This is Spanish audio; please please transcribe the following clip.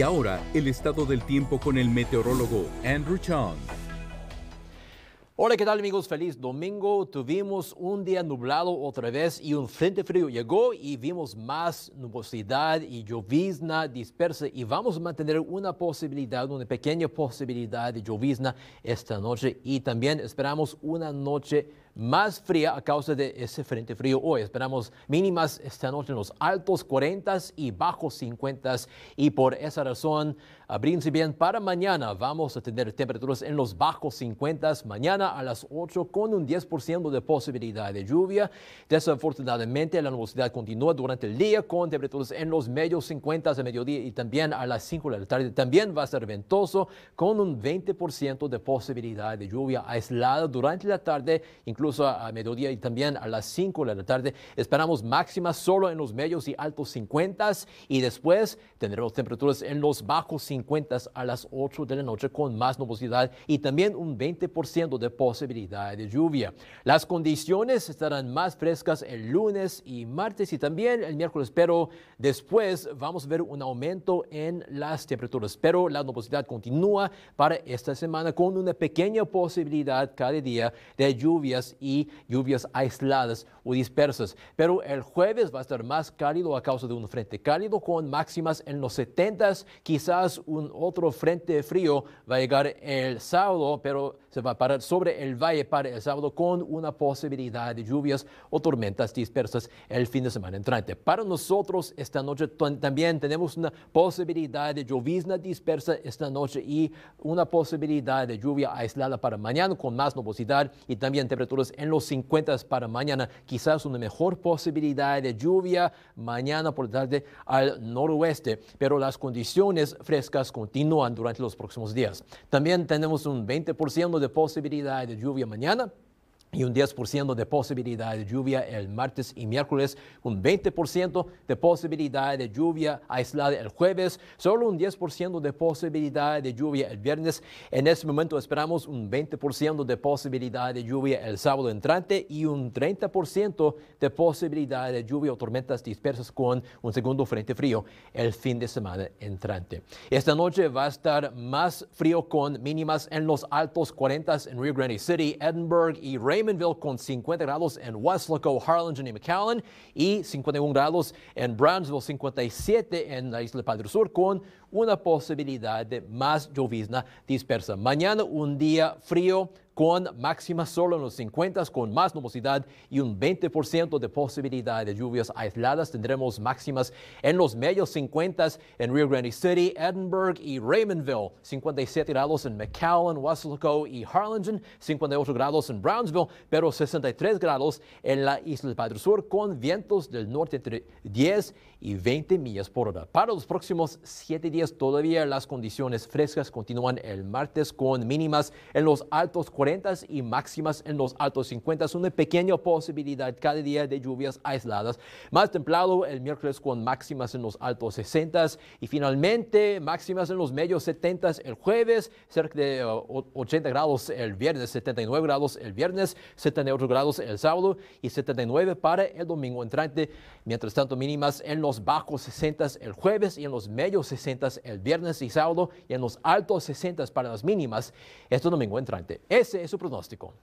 Y ahora, el estado del tiempo con el meteorólogo Andrew Chong. Hola, ¿qué tal amigos? Feliz domingo. Tuvimos un día nublado otra vez y un frente frío llegó y vimos más nubosidad y llovizna dispersa y vamos a mantener una posibilidad, una pequeña posibilidad de llovizna esta noche y también esperamos una noche más fría a causa de ese frente frío hoy. Esperamos mínimas esta noche en los altos 40 y bajos 50 y por esa razón, abrimos bien para mañana. Vamos a tener temperaturas en los bajos 50 mañana a las 8 con un 10% de posibilidad de lluvia. Desafortunadamente, la nubosidad continúa durante el día con temperaturas en los medios 50 de mediodía y también a las 5 de la tarde. También va a ser ventoso con un 20% de posibilidad de lluvia aislada durante la tarde, incluso incluso a, mediodía y también a las 5 de la tarde. Esperamos máximas solo en los medios y altos 50 y después tendremos temperaturas en los bajos 50 a las 8 de la noche con más nubosidad y también un 20% de posibilidad de lluvia. Las condiciones estarán más frescas el lunes y martes y también el miércoles, pero después vamos a ver un aumento en las temperaturas, pero la nubosidad continúa para esta semana con una pequeña posibilidad cada día de lluvias y lluvias aisladas o dispersas. Pero el jueves va a estar más cálido a causa de un frente cálido con máximas en los 70. Quizás un otro frente frío va a llegar el sábado, pero se va a parar sobre el valle para el sábado con una posibilidad de lluvias o tormentas dispersas el fin de semana entrante. Para nosotros esta noche también tenemos una posibilidad de llovizna dispersa esta noche y una posibilidad de lluvia aislada para mañana con más nubosidad y también temperaturas en los 50 para mañana. Quizás una mejor posibilidad de lluvia mañana por la tarde al noroeste, pero las condiciones frescas continúan durante los próximos días. También tenemos un 20% de posibilidad de lluvia mañana y un 10% de posibilidad de lluvia el martes y miércoles, un 20% de posibilidad de lluvia aislada el jueves, solo un 10% de posibilidad de lluvia el viernes. En este momento esperamos un 20% de posibilidad de lluvia el sábado entrante y un 30% de posibilidad de lluvia o tormentas dispersas con un segundo frente frío el fin de semana entrante. Esta noche va a estar más frío con mínimas en los altos 40 en Rio Grande City, Edinburgh y Ray Raymondville con 50 grados en Westlaco, Harlingen y McAllen y 51 grados en Brownsville, 57 en la isla Padre Sur con una posibilidad de más llovizna dispersa. Mañana un día frío con máximas solo en los 50 con más nubosidad y un 20% de posibilidad de lluvias aisladas. Tendremos máximas en los medios 50 en Rio Grande City, Edinburgh y Raymondville, 57 grados en McAllen, Wasco y Harlingen, 58 grados en Brownsville, pero 63 grados en la isla del Padre Sur con vientos del norte entre 10 y 20 millas por hora. Para los próximos 7 días todavía las condiciones frescas continúan el martes con mínimas en los altos 40 y máximas en los altos 50. Una pequeña posibilidad cada día de lluvias aisladas. Más templado el miércoles con máximas en los altos 60 y finalmente máximas en los medios 70 el jueves, cerca de 80 uh, grados el viernes, 79 grados el viernes, 78 grados el sábado y 79 para el domingo entrante. Mientras tanto, mínimas en los bajos 60 el jueves y en los medios 60 el viernes y sábado y en los altos 60 para las mínimas este domingo entrante. Ese Esse es é pronóstico.